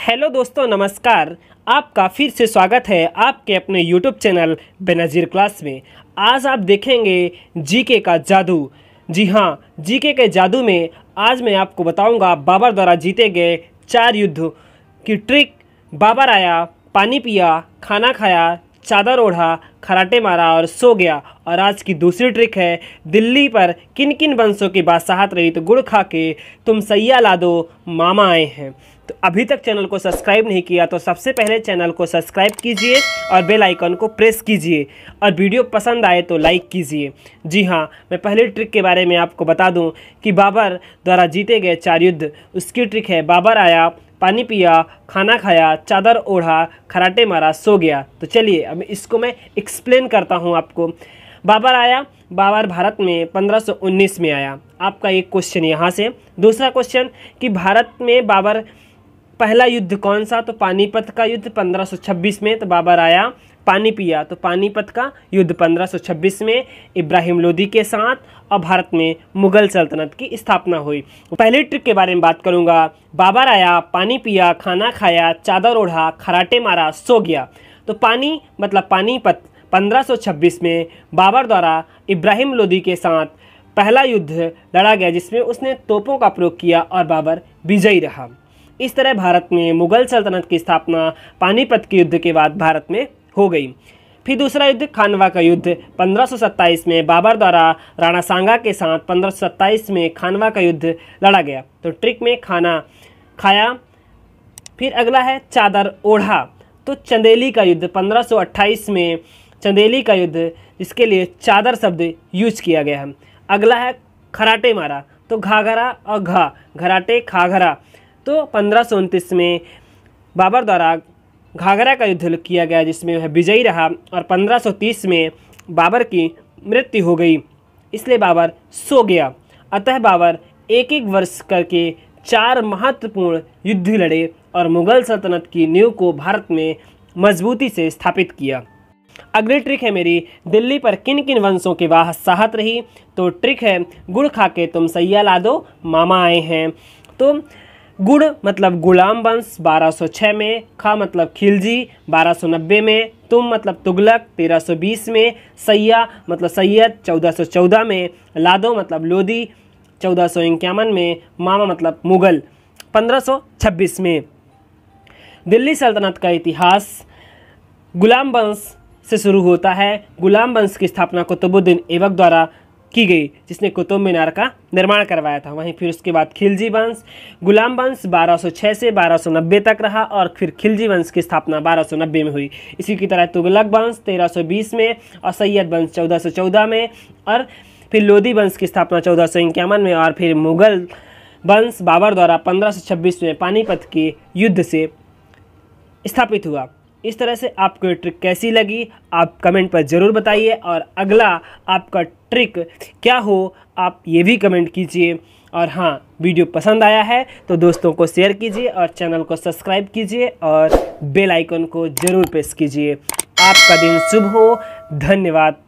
hello दोस्तों नमस्कार आपका फिर से स्वागत है आपके अपने यूट्यूब चैनल बेनज़ीर क्लास में आज आप देखेंगे जीके का जादू जी हाँ जीके के जादू में आज मैं आपको बताऊंगा बाबर द्वारा जीते गए चार युद्ध की ट्रिक बाबर आया पानी पिया खाना खाया चादर ओढ़ा खराटे मारा और सो गया और आज की दूसरी ट्रिक है दिल्ली पर किन किन वंशों की बादशाहत रही तो गुड़ खा के तुम सैया ला दो मामा आए हैं तो अभी तक चैनल को सब्सक्राइब नहीं किया तो सबसे पहले चैनल को सब्सक्राइब कीजिए और बेल आइकन को प्रेस कीजिए और वीडियो पसंद आए तो लाइक कीजिए जी हाँ मैं पहले ट्रिक के बारे में आपको बता दूं कि बाबर द्वारा जीते गए चार युद्ध उसकी ट्रिक है बाबर आया पानी पिया खाना खाया चादर ओढ़ा खराटे मारा सो गया तो चलिए अब इसको मैं एक्सप्लेन करता हूँ आपको बाबर आया बाबर भारत में 1519 में आया आपका एक क्वेश्चन यहाँ से दूसरा क्वेश्चन कि भारत में बाबर पहला युद्ध कौन सा तो पानीपत का युद्ध 1526 में तो बाबर आया पानी पिया तो पानीपत का युद्ध 1526 में इब्राहिम लोदी के साथ और भारत में मुगल सल्तनत की स्थापना हुई पहले ट्रिक के बारे में बात करूंगा बाबर आया पानी पिया खाना खाया चादर ओढ़ा खराटे मारा सो गया तो पानी मतलब पानीपत 1526 में बाबर द्वारा इब्राहिम लोदी के साथ पहला युद्ध लड़ा गया जिसमें उसने तोपों का प्रयोग किया और बाबर विजयी रहा इस तरह भारत में मुगल सल्तनत की स्थापना पानीपत के युद्ध के बाद भारत में हो गई फिर दूसरा युद्ध खानवा का युद्ध 1527 में बाबर द्वारा राणा सांगा के साथ 1527 में खानवा का युद्ध लड़ा गया तो ट्रिक में खाना खाया फिर अगला है चादर ओढ़ा तो चंदेली का युद्ध 1528 में चंदेली का युद्ध जिसके लिए चादर शब्द यूज किया गया है अगला है खराटे मारा तो घाघरा और घा घराटे खाघरा तो पंद्रह में बाबर द्वारा घाघरा का युद्ध किया गया जिसमें वह विजयी रहा और 1530 में बाबर की मृत्यु हो गई इसलिए बाबर सो गया अतः बाबर एक एक वर्ष करके चार महत्वपूर्ण युद्ध लड़े और मुगल सल्तनत की नींव को भारत में मजबूती से स्थापित किया अगली ट्रिक है मेरी दिल्ली पर किन किन वंशों की वाह साहत रही तो ट्रिक है गुड़ खा के तुम सैया ला दो मामा आए हैं तो गुड़ मतलब गुलाम वंश 1206 में खा मतलब खिलजी 1290 में तुम मतलब तुगलक 1320 में सैया मतलब सैयद 1414 में लादो मतलब लोदी चौदह में मामा मतलब मुग़ल 1526 में दिल्ली सल्तनत का इतिहास गुलाम वंश से शुरू होता है गुलाम वंश की स्थापना कुतुबुद्दीन ऐबक द्वारा की गई जिसने कुतुब मीनार का निर्माण करवाया था वहीं फिर उसके बाद खिलजी वंश गुलाम वंश 1206 से 1290 तक रहा और फिर खिलजी वंश की स्थापना 1290 में हुई इसी की तरह तुगलक वंश 1320 में और सैयद वंश 1414 में और फिर लोधी वंश की स्थापना चौदह में और फिर मुगल वंश बाबर द्वारा पंद्रह में पानीपत के युद्ध से स्थापित हुआ इस तरह से आपको ये ट्रिक कैसी लगी आप कमेंट पर ज़रूर बताइए और अगला आपका ट्रिक क्या हो आप ये भी कमेंट कीजिए और हाँ वीडियो पसंद आया है तो दोस्तों को शेयर कीजिए और चैनल को सब्सक्राइब कीजिए और बेल आइकन को ज़रूर प्रेस कीजिए आपका दिन शुभ हो धन्यवाद